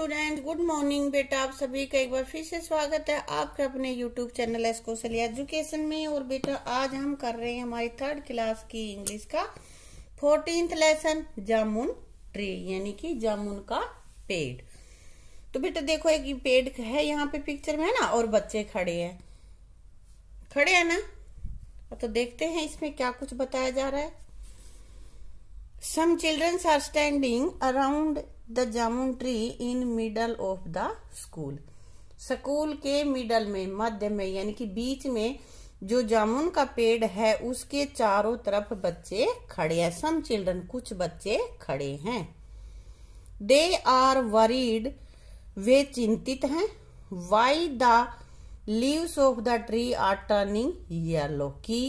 Student good morning बेटा आप सभी का एक बार फिर से स्वागत है आपके अपने यूट्यूब चैनल एसकोशली एजुकेशन में और बेटा आज हम कर रहे हैं हमारी थर्ड क्लास की इंग्लिश का फोर्टींथ लेसन जामुन ट्री यानी कि जामुन का पेड़ तो बेटा देखो एक पेड़ है यहाँ पे पिक्चर में है ना और बच्चे खड़े हैं खड़े है ना तो देखते हैं इसमें क्या कुछ बताया जा रहा है some childrens are standing around the jamun tree in middle of the school school के मिडल में मध्य में यानी कि बीच में जो जामुन का पेड़ है उसके चारों तरफ बच्चे खड़े हैं सम चिल्ड्रन कुछ बच्चे खड़े हैं दे आर वरीड वे चिंतित हैं why the leaves of the tree are turning yellow की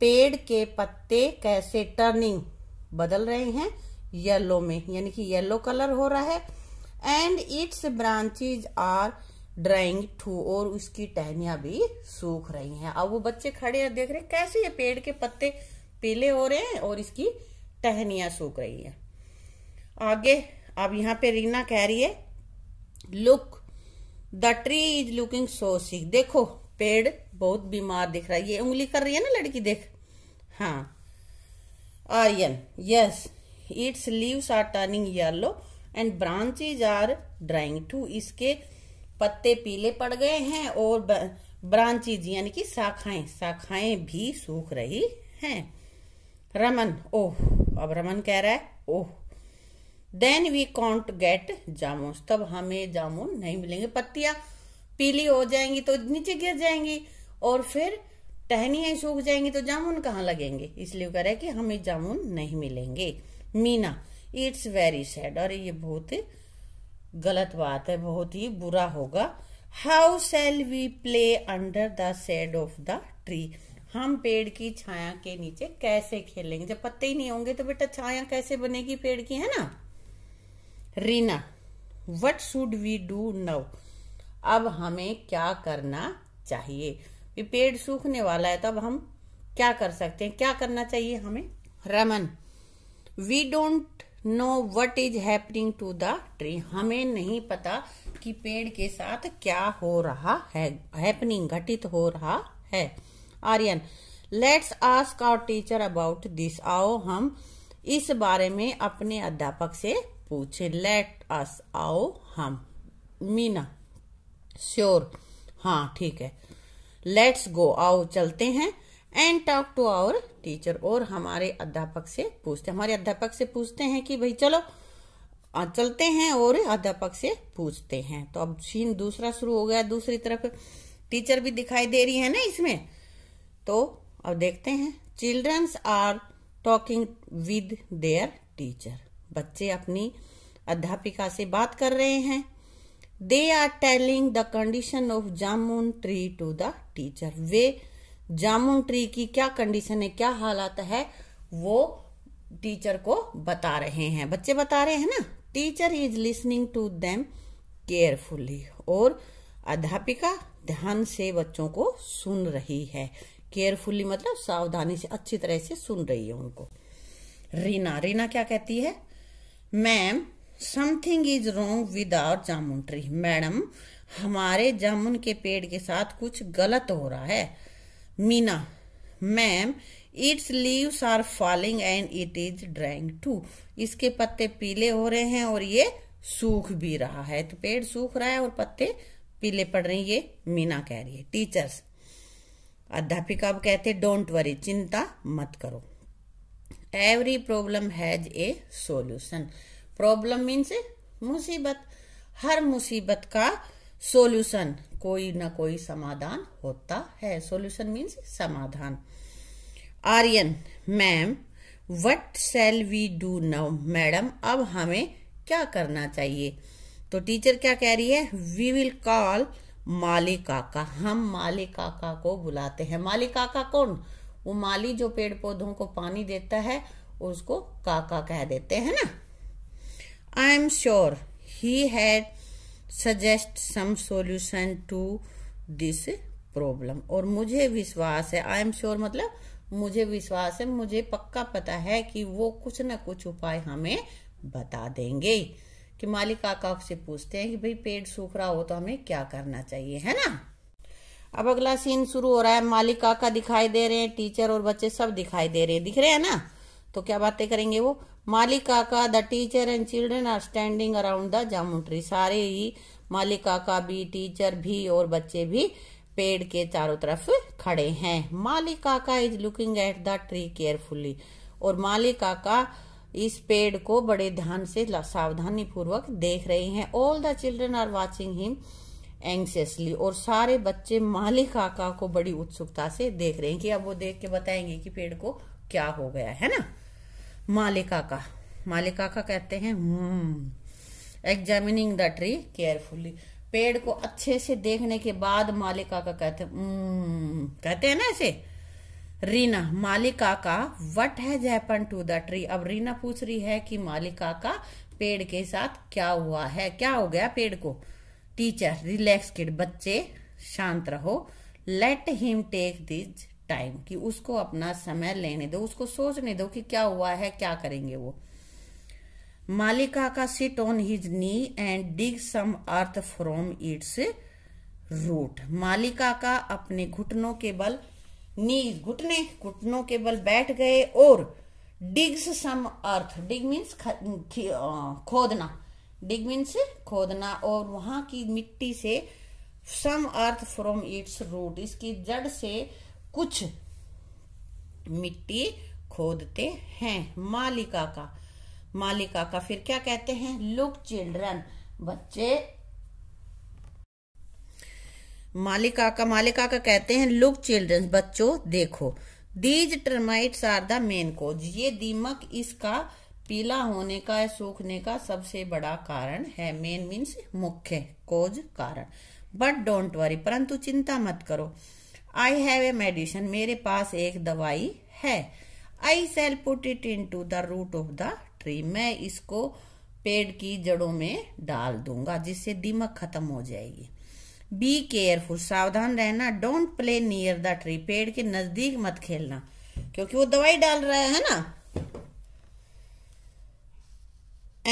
पेड़ के पत्ते कैसे टर्निंग बदल रहे हैं येलो में यानी कि येलो कलर हो रहा है and its branches are drying too और उसकी टहनिया भी सूख रही हैं अब वो बच्चे खड़े हैं देख रहे हैं कैसे ये पेड़ के पत्ते पीले हो रहे हैं और इसकी टहनिया सूख रही है आगे अब यहाँ पे रीना कह रही है look the tree is looking so sick देखो पेड़ बहुत बीमार दिख रहा है ये उंगली कर रही है ना लड़की देख हाँ Aryan yes yes. Its leaves are turning yellow and branches are drying too इसके पत्ते पीले पड़ गए हैं और ब्रांचेज यानी कि शाखाएं शाखाएं भी सूख रही हैं रमन ओह अब रमन कह रहा है oh then we can't get jamun तब हमें जामुन नहीं मिलेंगे पत्तियां पीली हो जाएंगी तो नीचे गिर जाएंगी और फिर टहनियां सूख जाएंगी तो जामुन कहाँ लगेंगे इसलिए कह रहा है कि हमें जामुन नहीं मिलेंगे मीना इट्स वेरी सैड और ये बहुत गलत बात है बहुत ही बुरा होगा how shall we play under the shade of the tree हम पेड़ की छाया के नीचे कैसे खेलेंगे जब पत्ते ही नहीं होंगे तो बेटा छाया कैसे बनेगी पेड़ की है ना Reena what should we do now अब हमें क्या करना चाहिए पेड़ सूखने वाला है तो अब हम क्या कर सकते हैं क्या करना चाहिए हमें Raman we don't know what is happening to the tree हमें नहीं पता कि पेड़ के साथ क्या हो रहा है हैपनिंग घटित हो रहा है Aryan let's ask our teacher about this आओ हम इस बारे में अपने अध्यापक से पूछे लेट अस आओ हम मीना श्योर हाँ ठीक है लेट्स गो आओ चलते हैं and talk to our teacher और हमारे अध्यापक से पूछते हमारे अध्यापक से पूछते हैं कि भाई चलो चलते हैं और अध्यापक से पूछते हैं तो अब सीन दूसरा शुरू हो गया दूसरी तरफ टीचर भी दिखाई दे रही है ना इसमें तो अब देखते हैं childrens are talking with their teacher बच्चे अपनी अध्यापिका से बात कर रहे हैं they are telling the condition of jamun tree to the teacher वे जामुन ट्री की क्या कंडीशन है क्या हालात है वो टीचर को बता रहे हैं बच्चे बता रहे हैं ना teacher is listening to them carefully और अध्यापिका ध्यान से बच्चों को सुन रही है केयरफुली मतलब सावधानी से अच्छी तरह से सुन रही है उनको रीना रीना क्या कहती है ma'am something is wrong with our jamun tree madam हमारे जामुन के पेड़ के साथ कुछ गलत हो रहा है Meena ma'am its leaves are falling and it is drying too इसके पत्ते पीले हो रहे हैं और ये सूख भी रहा है तो पेड़ सूख रहा है और पत्ते पीले पड़ रहे हैं ये मीना कह रही है टीचर्स अध्यापिका अब कहते डोंट वरी चिंता मत करो every problem has a solution problem means मुसीबत हर मुसीबत का सोल्यूशन कोई ना कोई समाधान होता है सोल्यूशन मीन्स समाधान Aryan ma'am what shall we do now madam अब हमें क्या करना चाहिए तो टीचर क्या कह रही है वी विल कॉल माली काका हम माली काका को बुलाते हैं माली काका कौन वो माली जो पेड़ पौधों को पानी देता है उसको काका कह देते हैं ना I am sure he had suggest some solution to this problem और मुझे विश्वास है आई एम श्योर मतलब मुझे विश्वास है मुझे पक्का पता है कि वो कुछ ना कुछ उपाय हमें बता देंगे कि मालिक काका से पूछते हैं कि भाई पेट सूख रहा हो तो हमें क्या करना चाहिए है ना अब अगला सीन शुरू हो रहा है मालिक काका दिखाई दे रहे हैं टीचर और बच्चे सब दिखाई दे रहे हैं दिख रहे हैं ना तो क्या बातें करेंगे वो मालिकाका the teacher and children are standing around the jamun tree सारे ही मालिकाका भी टीचर भी और बच्चे भी पेड़ के चारों तरफ खड़े हैं मालिकाका is looking at the tree carefully और मालिकाका इस पेड़ को बड़े ध्यान से सावधानी पूर्वक देख रहे हैं all the children are watching him anxiously और सारे बच्चे मालिक काका को बड़ी उत्सुकता से देख रहे हैं कि अब वो देख के बताएंगे कि पेड़ को क्या हो गया है ना मालिका का मालिका का कहते हैं एग्जामिनिंग द ट्री केयरफुली पेड़ को अच्छे से देखने के बाद मालिका का कहते हैं हम्म, कहते हैं ना ऐसे रीना मालिका का what has happen to the tree अब रीना पूछ रही है कि मालिका का पेड़ के साथ क्या हुआ है क्या हो गया पेड़ को टीचर रिलैक्स किड बच्चे शांत रहो let him take this time कि उसको अपना समय लेने दो उसको सोचने दो कि क्या हुआ है क्या करेंगे वो मालिका का sit on his knee and dig some earth from its root Malika का अपने घुटनों के बल नी घुटने घुटनों के बल बैठ गए और डिग्स सम अर्थ डिग मीन्स खोदना डिग मीन्स खोदना और वहां की मिट्टी से some earth from its root इसकी जड़ से कुछ मिट्टी खोदते हैं मालिका का मालिका का फिर क्या कहते हैं लुक चिल्ड्रन बच्चे मालिका का मालिका का कहते हैं लुक चिल्ड्रन बच्चों देखो these termites are the main cause ये दीमक इसका पीला होने का या सूखने का सबसे बड़ा कारण है मेन मीन्स मुख्य कोज कारण बट डोंट वरी परंतु चिंता मत करो आई हैव ए मेडिसिन मेरे पास एक दवाई है I shall put it into the root of the tree मैं इसको पेड़ की जड़ों में डाल दूंगा जिससे दिमक खत्म हो जाएगी बी केयरफुल सावधान रहना don't play near the tree पेड़ के नजदीक मत खेलना क्योंकि वो दवाई डाल रहा है ना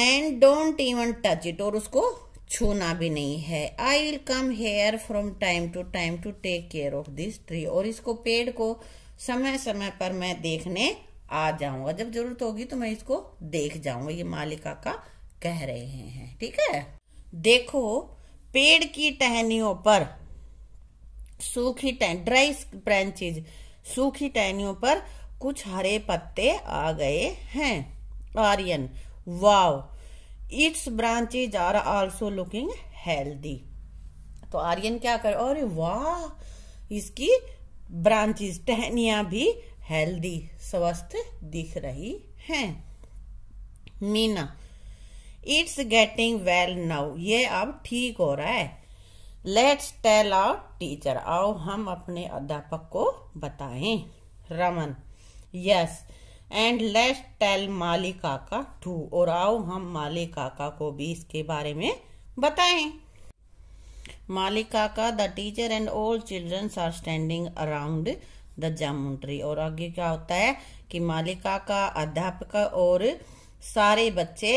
and don't even touch it और उसको छूना भी नहीं है I will come here from time to time to take care of this tree और इसको पेड़ को समय समय पर मैं देखने आ जाऊंगा जब जरूरत होगी तो मैं इसको देख जाऊंगा ये मालिका का कह रहे हैं ठीक है देखो पेड़ की टहनियों पर सूखी टह ड्राई ब्रांचेज सूखी टहनियों पर कुछ हरे पत्ते आ गए हैं Aryan wow its branches are also looking healthy तो आर्यन क्या कर अरे वाह इसकी ब्रांचेज टहनिया भी हेल्दी स्वस्थ दिख रही हैं Meena it's getting well now ये अब ठीक हो रहा है लेट्स टेल आर टीचर आओ हम अपने अध्यापक को बताएं Raman yes yes, and let tell Mali Kaka too और आओ हम माली काका को भी इसके बारे में बताएं Mali Kaka the teacher and all children are standing around the jamun tree और आगे क्या होता है कि माली काका अध्यापक और सारे बच्चे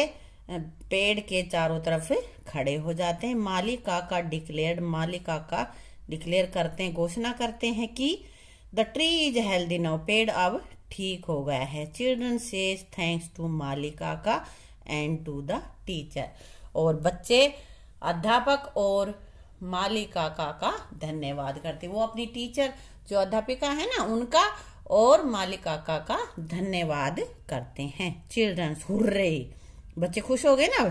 पेड़ के चारों तरफ खड़े हो जाते हैं माली काका डिक्लेयर माली काका डिक्लेयर करते हैं घोषणा करते हैं कि the tree is healthy now पेड़ अब ठीक हो गया है चिल्ड्रन से थैंक्स टू मालिका का एंड टू द टीचर और बच्चे अध्यापक और मालिका का का धन्यवाद करते वो अपनी टीचर जो अध्यापिका है ना उनका और मालिका का का धन्यवाद करते हैं चिल्ड्रंस हुर्रे बच्चे खुश हो गए ना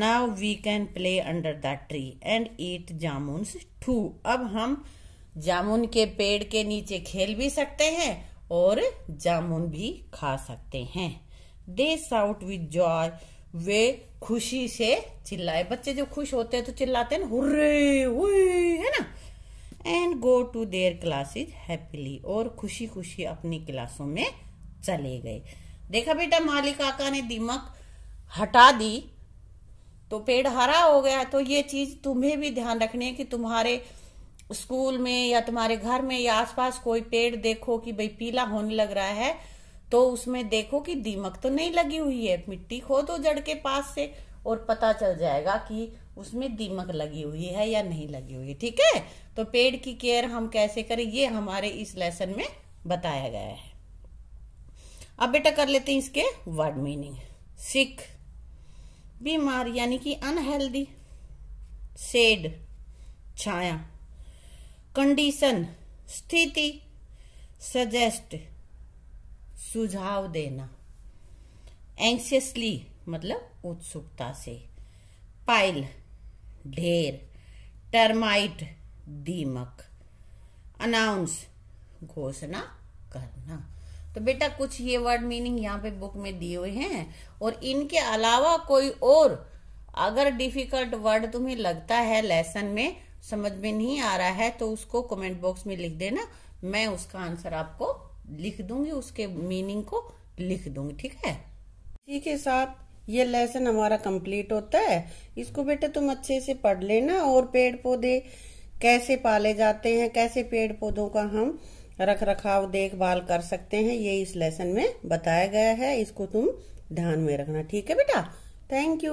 now we can play under the tree and eat jamun too अब हम जामुन के पेड़ के नीचे खेल भी सकते हैं और जामुन भी खा सकते हैं दे साउट विद जॉय वे खुशी से चिल्लाए बच्चे जो खुश होते हैं तो चिल्लाते हैं हुर्रे हुई है ना and go to their classes happily और खुशी खुशी अपनी क्लासों में चले गए देखा बेटा मालिक काका ने दीमक हटा दी तो पेड़ हरा हो गया तो ये चीज तुम्हें भी ध्यान रखनी है कि तुम्हारे स्कूल में या तुम्हारे घर में या आसपास कोई पेड़ देखो कि भाई पीला होने लग रहा है तो उसमें देखो कि दीमक तो नहीं लगी हुई है मिट्टी खोदो दो जड़ के पास से और पता चल जाएगा कि उसमें दीमक लगी हुई है या नहीं लगी हुई ठीक है तो पेड़ की केयर हम कैसे करें ये हमारे इस लेसन में बताया गया है अब बेटा कर लेते हैं इसके वर्ड मीनिंग सिक बीमार यानी कि अनहेल्दी सेड छाया कंडीशन स्थिति सजेस्ट सुझाव देना एंशियसली मतलब उत्सुकता से पाइल ढेर टर्माइट दीमक अनाउंस घोषणा करना तो बेटा कुछ ये वर्ड मीनिंग यहाँ पे बुक में दिए हुए हैं और इनके अलावा कोई और अगर डिफिकल्ट वर्ड तुम्हें लगता है लेसन में समझ में नहीं आ रहा है तो उसको कमेंट बॉक्स में लिख देना मैं उसका आंसर आपको लिख दूंगी उसके मीनिंग को लिख दूंगी ठीक है इसी के साथ ये लेसन हमारा कंप्लीट होता है इसको बेटे तुम अच्छे से पढ़ लेना और पेड़ पौधे कैसे पाले जाते हैं कैसे पेड़ पौधों का हम रख रखाव देखभाल कर सकते हैं ये इस लेसन में बताया गया है इसको तुम ध्यान में रखना ठीक है बेटा थैंक यू